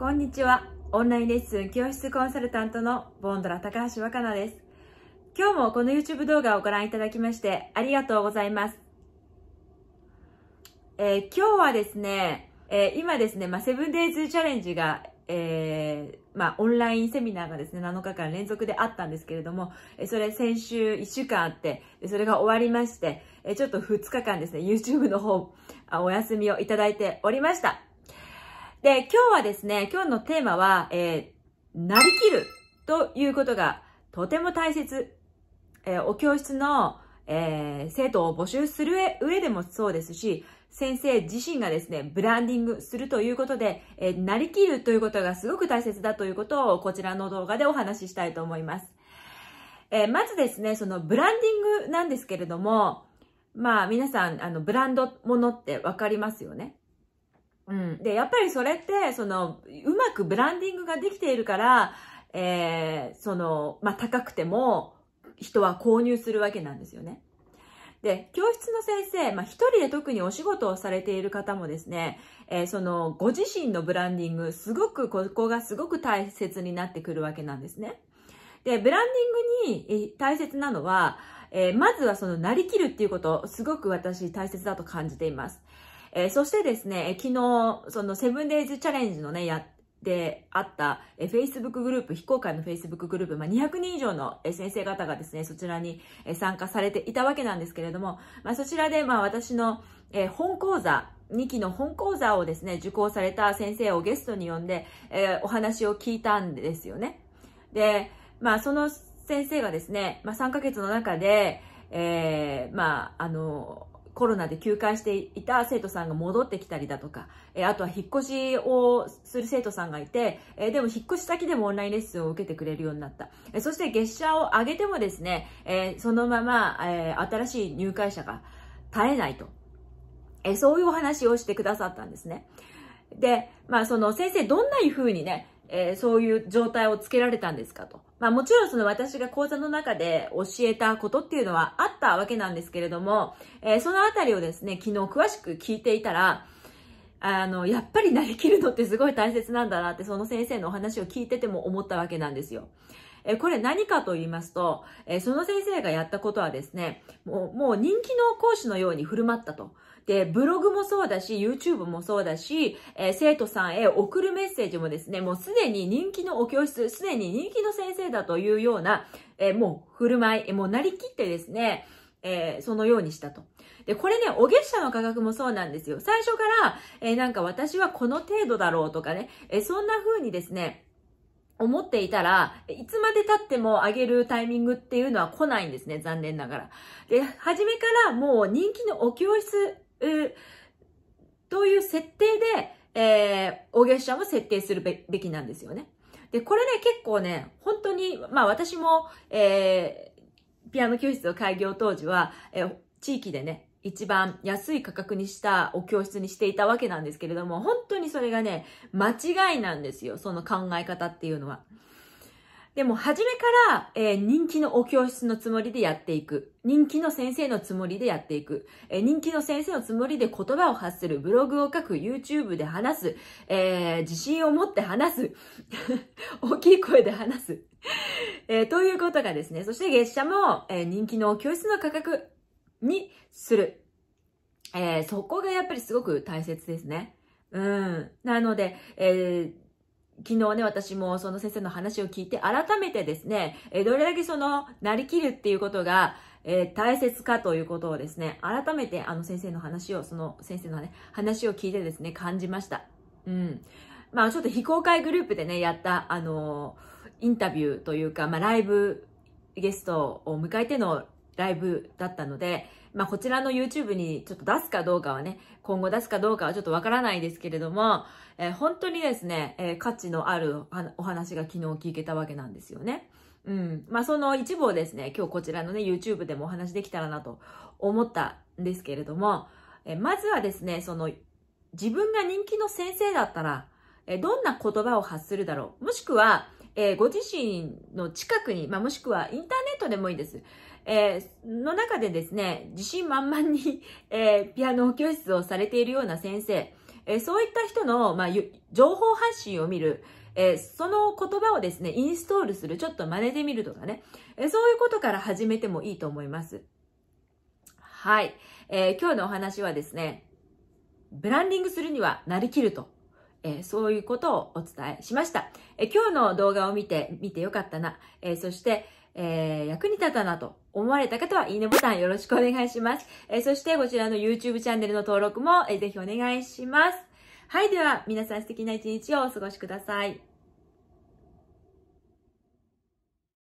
こんにちは。オンラインレッスン教室コンサルタントのボンドラ高橋若菜です。今日もこの YouTube 動画をご覧いただきましてありがとうございます。えー、今日はですね、えー、今ですね、まあ、セブンデイズチャレンジが、えー、まあ、オンラインセミナーがですね、7日間連続であったんですけれども、えそれ先週1週間あって、それが終わりまして、えちょっと2日間ですね、YouTube の方、お休みをいただいておりました。で、今日はですね、今日のテーマは、えー、なりきるということがとても大切。えー、お教室の、えー、生徒を募集する上でもそうですし、先生自身がですね、ブランディングするということで、えー、なりきるということがすごく大切だということをこちらの動画でお話ししたいと思います。えー、まずですね、そのブランディングなんですけれども、まあ皆さん、あの、ブランドものってわかりますよね。うん。で、やっぱりそれって、その、うまくブランディングができているから、えー、その、まあ、高くても、人は購入するわけなんですよね。で、教室の先生、まあ、一人で特にお仕事をされている方もですね、えー、その、ご自身のブランディング、すごく、ここがすごく大切になってくるわけなんですね。で、ブランディングに大切なのは、えー、まずはその、なりきるっていうこと、すごく私大切だと感じています。えー、そしてですね、昨日、そのセブンデイズチャレンジのね、やであった、え Facebook グループ、非公開の Facebook グループ、まあ、200人以上の、え先生方がですね、そちらに、え参加されていたわけなんですけれども、まあ、そちらで、まあ、私の、え本講座、2期の本講座をですね、受講された先生をゲストに呼んで、えお話を聞いたんですよね。で、まあ、その先生がですね、まあ、3ヶ月の中で、えー、まあ、あの、コロナで休館していた生徒さんが戻ってきたりだとか、えあとは引っ越しをする生徒さんがいて、えでも引っ越し先でもオンラインレッスンを受けてくれるようになった。えそして月謝を上げてもですね、えそのまま、え新しい入会者が絶えないと。えそういうお話をしてくださったんですね。で、まあその先生どんな風にね、えー、そういう状態をつけられたんですかと。まあもちろんその私が講座の中で教えたことっていうのはあったわけなんですけれども、えー、そのあたりをですね、昨日詳しく聞いていたら、あの、やっぱりなりきるのってすごい大切なんだなって、その先生のお話を聞いてても思ったわけなんですよ。えこれ何かと言いますと、えその先生がやったことはですね、もうもう人気の講師のように振る舞ったと。で、ブログもそうだし、YouTube もそうだし、えー、生徒さんへ送るメッセージもですね、もうすでに人気のお教室、すでに人気の先生だというような、えー、もう振る舞い、もうなりきってですね、えー、そのようにしたと。で、これね、お月謝の価格もそうなんですよ。最初から、えー、なんか私はこの程度だろうとかね、えー、そんな風にですね、思っていたら、いつまで経っても上げるタイミングっていうのは来ないんですね、残念ながら。で、初めからもう人気のお教室という設定で、えー、お月謝も設定するべきなんですよね。で、これね、結構ね、本当に、まあ私も、えー、ピアノ教室の開業当時は、えー、地域でね、一番安い価格にしたお教室にしていたわけなんですけれども、本当にそれがね、間違いなんですよ、その考え方っていうのは。でも、初めから、えー、人気のお教室のつもりでやっていく。人気の先生のつもりでやっていく。えー、人気の先生のつもりで言葉を発する。ブログを書く。YouTube で話す。えー、自信を持って話す。大きい声で話す。えということがですね。そして月謝も、え人気のお教室の価格にする。えそこがやっぱりすごく大切ですね。うん。なので、え昨日ね、私もその先生の話を聞いて、改めてですね、えどれだけその、なりきるっていうことが、えー、大切かということをですね、改めてあの先生の話を、その先生のね、話を聞いてですね、感じました。うん。まあちょっと非公開グループでね、やった、あのー、インタビューというか、まあライブゲストを迎えてのライブだったので、まあ、こちらの YouTube にちょっと出すかどうかはね、今後出すかどうかはちょっとわからないですけれども、えー、本当にですね、えー、価値のあるお話が昨日聞けたわけなんですよね。うん。まあ、その一部をですね、今日こちらのね、YouTube でもお話できたらなと思ったんですけれども、えー、まずはですね、その、自分が人気の先生だったら、えどんな言葉を発するだろうもしくは、えー、ご自身の近くに、まあ、もしくはインターネットでもいいです。えー、の中でですね、自信満々に、えー、ピアノ教室をされているような先生、えそういった人の、まあ、情報発信を見る、えその言葉をですね、インストールする、ちょっと真似てみるとかね、えそういうことから始めてもいいと思います。はい。え今日のお話はですね、ブランディングするにはなりきるとえー、そういうことをお伝えしました。えー、今日の動画を見て、見てよかったな。えー、そして、え役に立ったなと思われた方は、いいねボタンよろしくお願いします。えそして、こちらの YouTube チャンネルの登録も、えー、ぜひお願いします。はい、では、皆さん素敵な一日をお過ごしください。